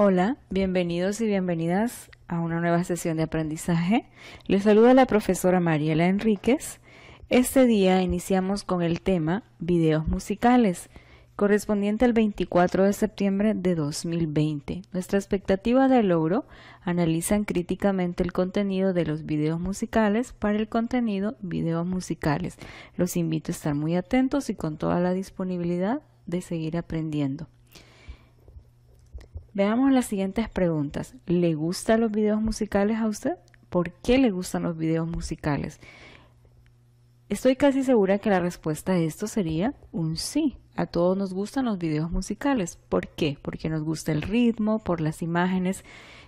Hola, bienvenidos y bienvenidas a una nueva sesión de aprendizaje. Les saluda la profesora Mariela Enríquez. Este día iniciamos con el tema videos musicales, correspondiente al 24 de septiembre de 2020. Nuestra expectativa de logro analizan críticamente el contenido de los videos musicales para el contenido videos musicales. Los invito a estar muy atentos y con toda la disponibilidad de seguir aprendiendo. Veamos las siguientes preguntas. ¿Le gustan los videos musicales a usted? ¿Por qué le gustan los videos musicales? Estoy casi segura que la respuesta a esto sería un sí. A todos nos gustan los videos musicales. ¿Por qué? Porque nos gusta el ritmo, por las imágenes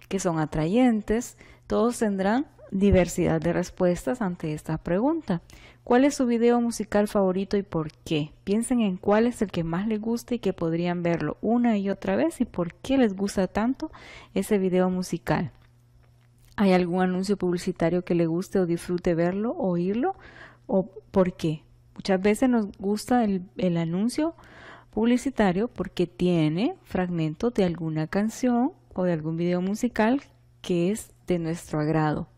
que son atrayentes. Todos tendrán diversidad de respuestas ante esta pregunta. ¿Cuál es su video musical favorito y por qué? Piensen en cuál es el que más les gusta y que podrían verlo una y otra vez y por qué les gusta tanto ese video musical. ¿Hay algún anuncio publicitario que le guste o disfrute verlo, oírlo o por qué? Muchas veces nos gusta el, el anuncio publicitario porque tiene fragmentos de alguna canción o de algún video musical que es de nuestro agrado.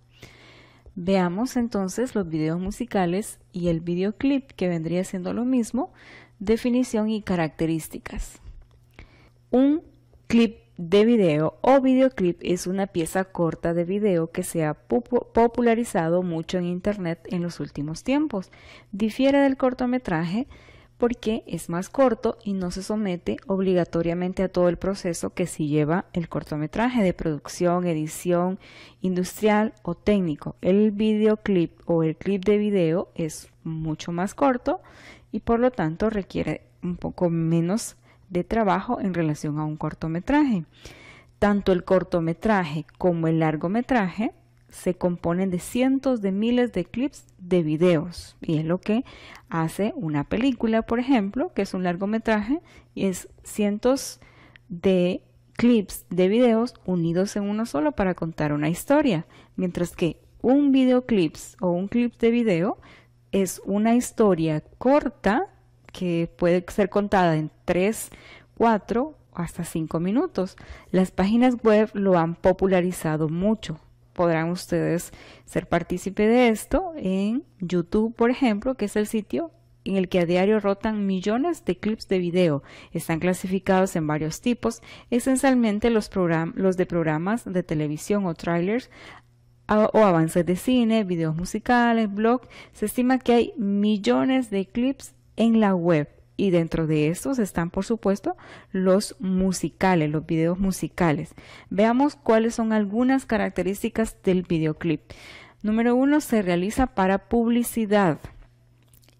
Veamos entonces los videos musicales y el videoclip que vendría siendo lo mismo, definición y características. Un clip de video o videoclip es una pieza corta de video que se ha popularizado mucho en Internet en los últimos tiempos. Difiere del cortometraje, porque es más corto y no se somete obligatoriamente a todo el proceso que si lleva el cortometraje de producción, edición industrial o técnico. El videoclip o el clip de video es mucho más corto y por lo tanto requiere un poco menos de trabajo en relación a un cortometraje. Tanto el cortometraje como el largometraje se componen de cientos de miles de clips de videos y es lo que hace una película, por ejemplo, que es un largometraje y es cientos de clips de videos unidos en uno solo para contar una historia, mientras que un videoclip o un clip de video es una historia corta que puede ser contada en 3, 4 hasta 5 minutos. Las páginas web lo han popularizado mucho podrán ustedes ser partícipe de esto en YouTube, por ejemplo, que es el sitio en el que a diario rotan millones de clips de video. Están clasificados en varios tipos, esencialmente los, los de programas de televisión o trailers o avances de cine, videos musicales, blog. Se estima que hay millones de clips en la web y dentro de estos están, por supuesto, los musicales, los videos musicales. Veamos cuáles son algunas características del videoclip. Número uno, se realiza para publicidad.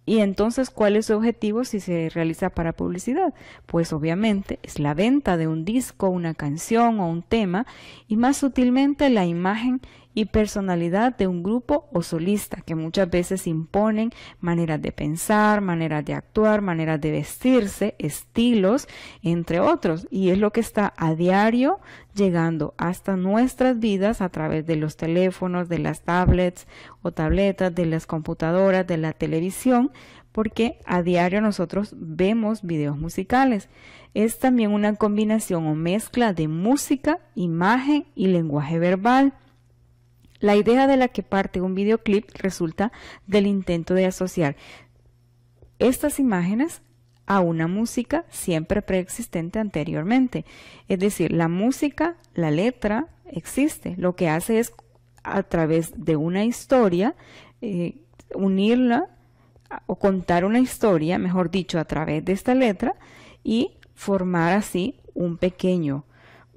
Y entonces, ¿cuál es su objetivo si se realiza para publicidad? Pues obviamente es la venta de un disco, una canción o un tema y más sutilmente la imagen y personalidad de un grupo o solista, que muchas veces imponen maneras de pensar, maneras de actuar, maneras de vestirse, estilos, entre otros. Y es lo que está a diario llegando hasta nuestras vidas a través de los teléfonos, de las tablets o tabletas, de las computadoras, de la televisión, porque a diario nosotros vemos videos musicales. Es también una combinación o mezcla de música, imagen y lenguaje verbal. La idea de la que parte un videoclip resulta del intento de asociar estas imágenes a una música siempre preexistente anteriormente. Es decir, la música, la letra existe. Lo que hace es a través de una historia eh, unirla o contar una historia, mejor dicho, a través de esta letra y formar así un pequeño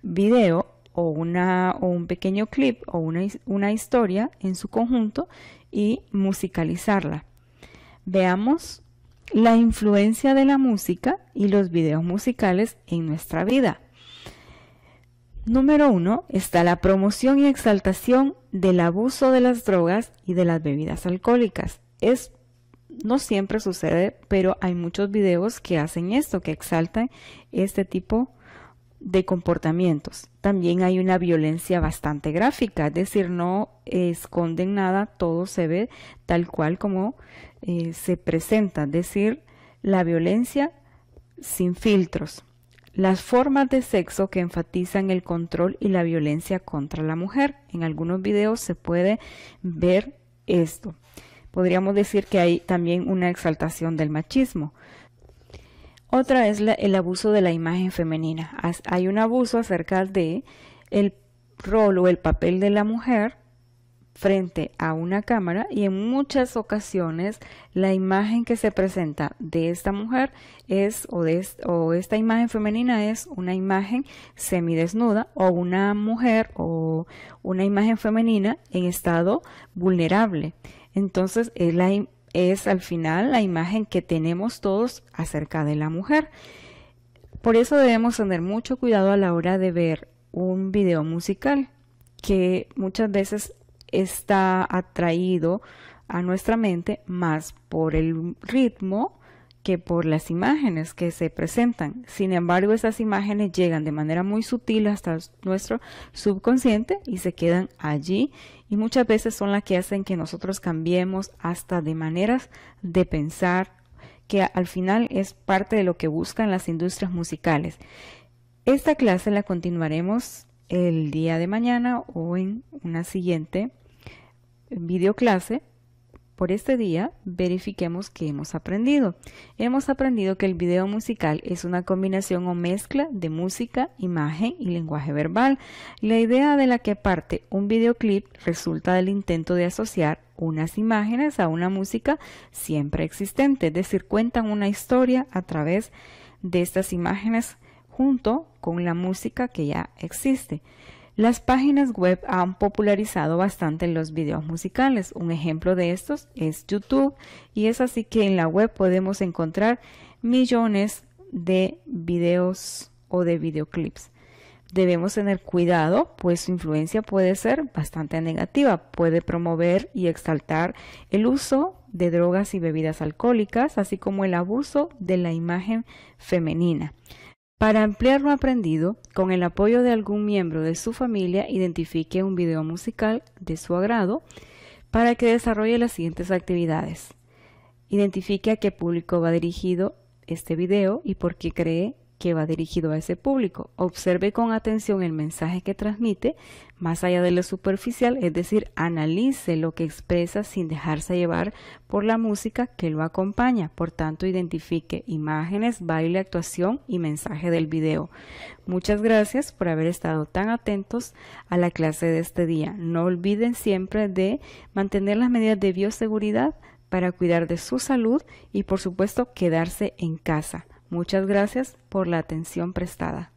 video o, una, un pequeño clip o una, historia en su conjunto y musicalizarla. Veamos la influencia de la música y los videos musicales en nuestra vida. Número uno está la promoción y exaltación del abuso de las drogas y de las bebidas alcohólicas. Es no siempre sucede, pero hay muchos videos que hacen esto, que exaltan este tipo de de comportamientos. También hay una violencia bastante gráfica, es decir, no esconden nada, todo se ve tal cual como eh, se presenta, es decir, la violencia sin filtros. Las formas de sexo que enfatizan el control y la violencia contra la mujer. En algunos videos se puede ver esto. Podríamos decir que hay también una exaltación del machismo otra es el abuso de la imagen femenina. Hay un abuso acerca de el rol o el papel de la mujer frente a una cámara y en muchas ocasiones la imagen que se presenta de esta mujer es o, esta imagen femenina es una imagen semidesnuda o una mujer o una imagen femenina en estado vulnerable. Entonces, es la, es al final la imagen que tenemos todos acerca de la mujer. Por eso debemos tener mucho cuidado a la hora de ver un video musical que muchas veces está atraído a nuestra mente más por el ritmo que por las imágenes que se presentan. Sin embargo, esas imágenes llegan de manera muy sutil hasta nuestro subconsciente y se quedan allí y muchas veces son las que hacen que nosotros cambiemos hasta de maneras de pensar que al final es parte de lo que buscan las industrias musicales. Esta clase la continuaremos el día de mañana o en una siguiente videoclase por este día, verifiquemos que hemos aprendido. Hemos aprendido que el video musical es una combinación o mezcla de música, imagen y lenguaje verbal. La idea de la que parte un videoclip resulta del intento de asociar unas imágenes a una música siempre existente, es decir, cuentan una historia a través de estas imágenes junto con la música que ya existe. Las páginas web han popularizado bastante los videos musicales. Un ejemplo de estos es YouTube y es así que en la web podemos encontrar millones de videos o de videoclips. Debemos tener cuidado, pues su influencia puede ser bastante negativa. Puede promover y exaltar el uso de drogas y bebidas alcohólicas, así como el abuso de la imagen femenina. Para ampliar lo aprendido, con el apoyo de algún miembro de su familia, identifique un video musical de su agrado para que desarrolle las siguientes actividades. Identifique a qué público va dirigido este video y por qué cree que va dirigido a ese público. Observe con atención el mensaje que transmite, más allá de lo superficial, es decir, analice lo que expresa sin dejarse llevar por la música que lo acompaña. Por tanto, identifique imágenes, baile, actuación y mensaje del video. Muchas gracias por haber estado tan atentos a la clase de este día. No olviden siempre de mantener las medidas de bioseguridad para cuidar de su salud y por supuesto quedarse en casa. Muchas gracias por la atención prestada.